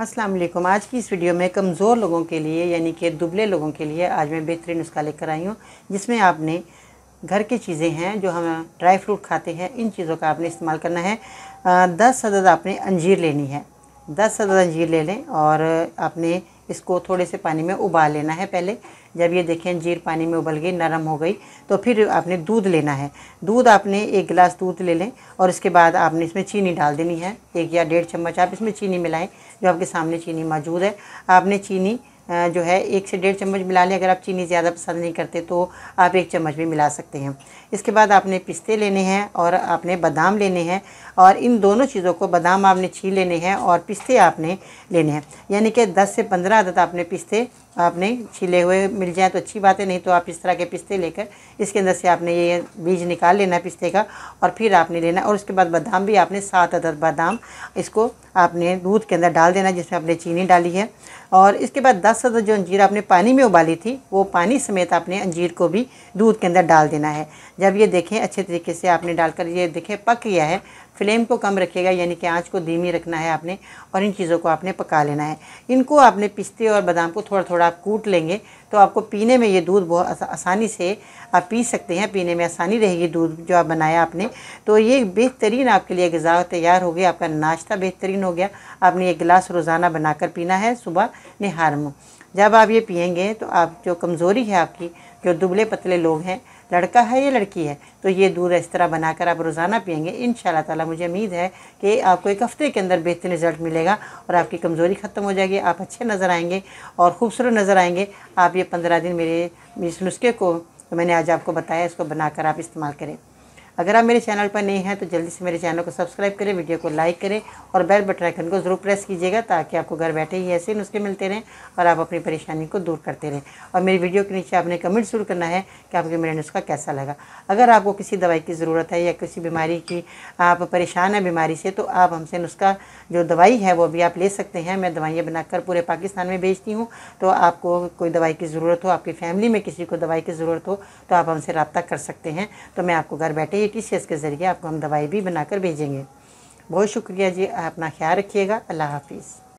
अस्सलाम वालेकुम आज की इस वीडियो में कमज़ोर लोगों के लिए यानी कि दुबले लोगों के लिए आज मैं बेहतरीन नुस्खा लेकर आई हूँ जिसमें आपने घर की चीज़ें हैं जो हम ड्राई फ्रूट खाते हैं इन चीज़ों का आपने इस्तेमाल करना है दस अदद आपने अंजीर लेनी है दस अदद अंजीर ले लें और आपने इसको थोड़े से पानी में उबाल लेना है पहले जब ये देखें जीर पानी में उबल गई नरम हो गई तो फिर आपने दूध लेना है दूध आपने एक गिलास दूध ले लें और इसके बाद आपने इसमें चीनी डाल देनी है एक या डेढ़ चम्मच आप इसमें चीनी मिलाएं जो आपके सामने चीनी मौजूद है आपने चीनी जो है एक से डेढ़ चम्मच मिला लें अगर आप चीनी ज़्यादा पसंद नहीं करते तो आप एक चम्मच भी मिला सकते हैं इसके बाद आपने पिस्ते लेने हैं और आपने बादाम लेने हैं और इन दोनों चीज़ों को बादाम आपने छीन लेने हैं और पिस्ते आपने लेने हैं यानी कि दस से पंद्रह आदत आपने पिस्ते आपने छिले हुए मिल जाए तो अच्छी बात है नहीं तो आप इस तरह के पिस्ते लेकर इसके अंदर से आपने ये बीज निकाल लेना है पिस्ते का और फिर आपने लेना और उसके बाद बादाम भी आपने सात अदर बादाम इसको आपने दूध के अंदर डाल देना जिसमें आपने चीनी डाली है और इसके बाद दस अदर जो अंजीर आपने पानी में उबाली थी वो पानी समेत आपने अंजीर को भी दूध के अंदर डाल देना है जब ये देखें अच्छे तरीके से आपने डालकर ये देखें पक गया है फ्लेम को कम रखिएगा यानी कि आँच को धीमी रखना है आपने और इन चीज़ों को आपने पका लेना है इनको आपने पिस्ते और बादाम को थोड़ा थोड़ा आप कूट लेंगे तो आपको पीने में ये दूध बहुत आसानी से आप पी सकते हैं पीने में आसानी रहेगी दूध जो आप बनाया आपने तो ये बेहतरीन आपके लिए गज़ा तैयार हो गई आपका नाश्ता बेहतरीन हो गया आपने एक गिलास रोज़ाना बनाकर पीना है सुबह निहार मुँह जब आप ये पियेंगे तो आप जो कमज़ोरी है आपकी जो दुबले पतले लोग हैं लड़का है या लड़की है तो ये दूध इस तरह बनाकर आप रोज़ाना पियेंगे इन ताला मुझे उम्मीद है कि आपको एक हफ़्ते के अंदर बेहतर रिज़ल्ट मिलेगा और आपकी कमज़ोरी ख़त्म हो जाएगी आप अच्छे नज़र आएंगे और खूबसूरत नज़र आएंगे आप ये पंद्रह दिन मेरे इस नुस्खे को मैंने आज आपको बताया इसको बनाकर आप इस्तेमाल करें अगर आप मेरे चैनल पर नहीं हैं तो जल्दी से मेरे चैनल को सब्सक्राइब करें वीडियो को लाइक करें और बेल बटन आइकन को ज़रूर प्रेस कीजिएगा ताकि आपको घर बैठे ही ऐसे नुस्खे मिलते रहें और आप अपनी परेशानी को दूर करते रहें और मेरी वीडियो के नीचे आपने कमेंट जरूर करना है कि आपको मेरा नुस्खा कैसा लगा अगर आपको किसी दवाई की ज़रूरत है या किसी बीमारी की आप परेशान हैं बीमारी से तो आप हमसे नुस्खा जो दवाई है वो भी आप ले सकते हैं मैं दवाइयाँ बनाकर पूरे पाकिस्तान में बेचती हूँ तो आपको कोई दवाई की ज़रूरत हो आपकी फैमिली में किसी को दवाई की ज़रूरत हो तो आप हमसे रबता कर सकते हैं तो मैं आपको घर बैठे डी टी सी एस के ज़रिए आपको हम दवाई भी बनाकर भेजेंगे बहुत शुक्रिया जी अपना ख्याल रखिएगा अल्लाह हाफिज़